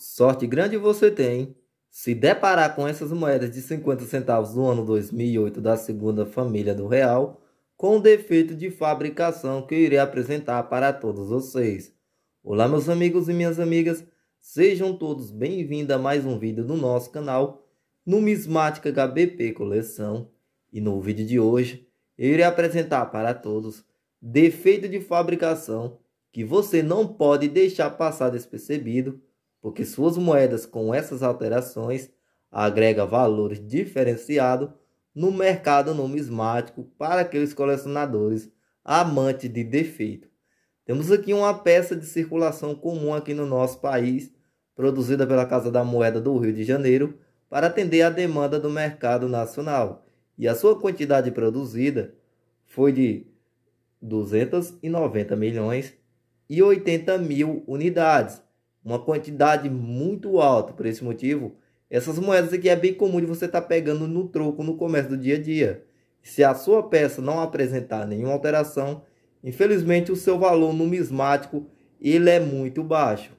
Sorte grande você tem. Se deparar com essas moedas de 50 centavos do ano 2008 da segunda família do real, com o defeito de fabricação que eu irei apresentar para todos vocês. Olá meus amigos e minhas amigas, sejam todos bem-vindos a mais um vídeo do nosso canal Numismática HBP Coleção. E no vídeo de hoje, eu irei apresentar para todos defeito de fabricação que você não pode deixar passar despercebido porque suas moedas com essas alterações agrega valores diferenciado no mercado numismático para aqueles colecionadores amantes de defeito. Temos aqui uma peça de circulação comum aqui no nosso país, produzida pela Casa da Moeda do Rio de Janeiro, para atender à demanda do mercado nacional. E a sua quantidade produzida foi de 290 milhões e 80 mil unidades, uma quantidade muito alta. Por esse motivo, essas moedas aqui é bem comum de você estar tá pegando no troco no comércio do dia a dia. Se a sua peça não apresentar nenhuma alteração, infelizmente o seu valor numismático ele é muito baixo.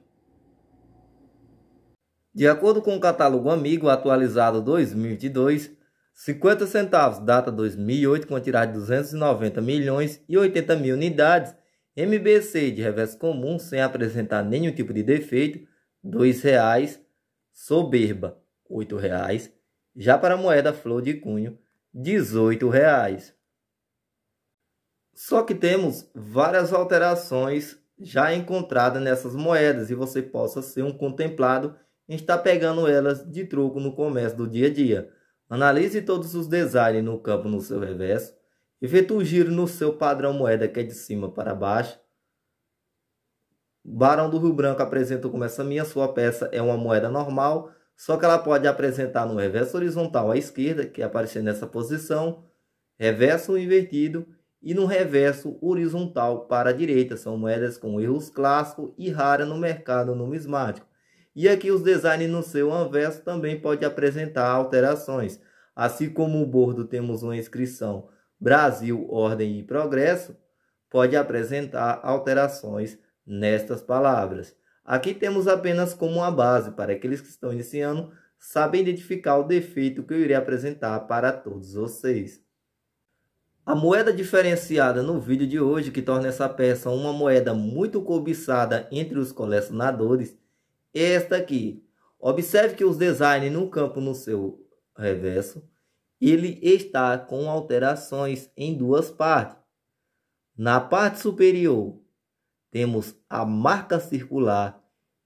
De acordo com o catálogo Amigo atualizado 2022, 50 centavos, data 2008, quantidade de 290 milhões e 80 mil unidades, MBC de reverso comum sem apresentar nenhum tipo de defeito, R$ 2,00. Soberba, R$ 8,00. Já para a moeda flor de cunho, R$ 18,00. Só que temos várias alterações já encontradas nessas moedas e você possa ser um contemplado em estar pegando elas de troco no comércio do dia a dia. Analise todos os designs no campo no seu reverso Efetua o giro no seu padrão moeda, que é de cima para baixo. Barão do Rio Branco apresenta como essa minha, sua peça é uma moeda normal, só que ela pode apresentar no reverso horizontal à esquerda, que é aparecer nessa posição, reverso invertido e no reverso horizontal para a direita. São moedas com erros clássicos e rara no mercado numismático. E aqui os designs no seu anverso também pode apresentar alterações. Assim como o bordo temos uma inscrição Brasil, Ordem e Progresso, pode apresentar alterações nestas palavras. Aqui temos apenas como uma base para aqueles que estão iniciando saber identificar o defeito que eu irei apresentar para todos vocês. A moeda diferenciada no vídeo de hoje, que torna essa peça uma moeda muito cobiçada entre os colecionadores, é esta aqui. Observe que os designs no campo no seu reverso ele está com alterações em duas partes. Na parte superior, temos a marca circular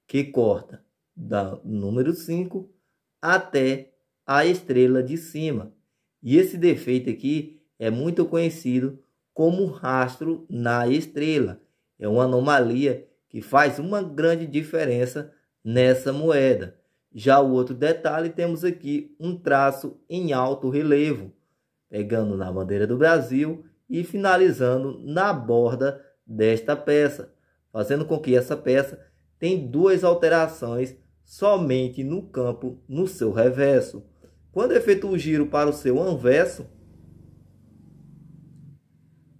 que corta da número 5 até a estrela de cima. E esse defeito aqui é muito conhecido como rastro na estrela. É uma anomalia que faz uma grande diferença nessa moeda. Já o outro detalhe, temos aqui um traço em alto relevo, pegando na bandeira do Brasil e finalizando na borda desta peça, fazendo com que essa peça tenha duas alterações somente no campo no seu reverso. Quando efetua é o giro para o seu anverso,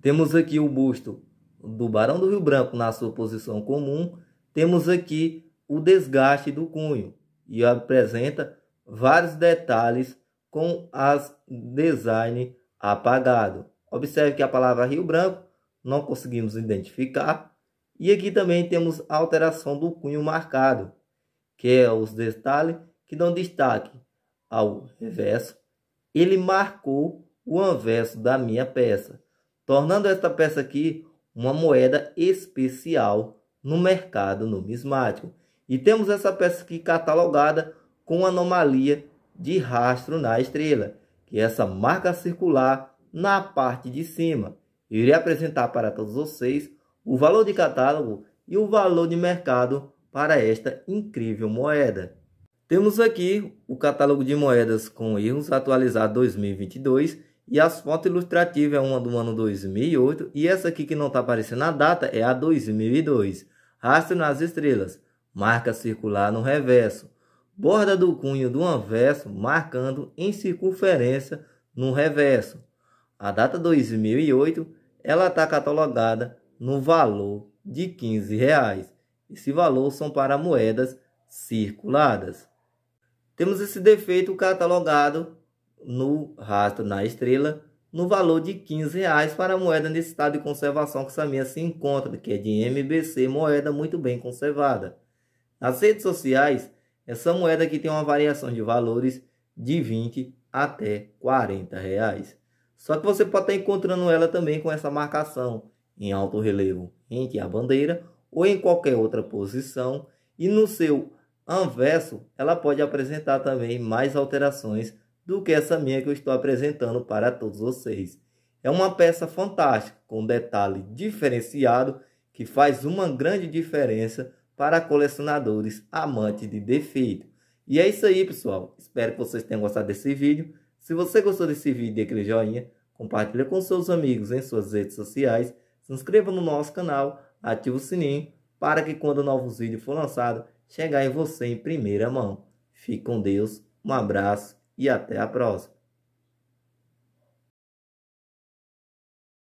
temos aqui o busto do Barão do Rio Branco na sua posição comum, temos aqui o desgaste do cunho e apresenta vários detalhes com as design apagado. Observe que a palavra Rio Branco não conseguimos identificar. E aqui também temos a alteração do cunho marcado, que é os detalhes que dão destaque ao reverso. Ele marcou o anverso da minha peça, tornando esta peça aqui uma moeda especial no mercado numismático. E temos essa peça aqui catalogada com anomalia de rastro na estrela, que é essa marca circular na parte de cima. Eu irei apresentar para todos vocês o valor de catálogo e o valor de mercado para esta incrível moeda. Temos aqui o catálogo de moedas com erros atualizado 2022 e as fotos ilustrativas é uma do ano 2008 e essa aqui que não está aparecendo a data é a 2002. Rastro nas estrelas marca circular no reverso, borda do cunho do anverso marcando em circunferência no reverso. A data 2008 ela está catalogada no valor de 15 reais. Esse valor são para moedas circuladas. Temos esse defeito catalogado no rastro na estrela no valor de 15 reais para a moeda nesse estado de conservação que essa minha se encontra, que é de MBC, moeda muito bem conservada. As redes sociais, essa moeda que tem uma variação de valores de 20 até 40 reais. Só que você pode estar encontrando ela também com essa marcação em alto relevo entre a bandeira ou em qualquer outra posição e no seu anverso ela pode apresentar também mais alterações do que essa minha que eu estou apresentando para todos vocês. É uma peça fantástica com detalhe diferenciado que faz uma grande diferença para colecionadores amantes de defeito. E é isso aí, pessoal. Espero que vocês tenham gostado desse vídeo. Se você gostou desse vídeo, dê aquele joinha, compartilhe com seus amigos em suas redes sociais, se inscreva no nosso canal, ative o sininho para que quando novos vídeos for lançado, chegar em você em primeira mão. Fique com Deus, um abraço e até a próxima.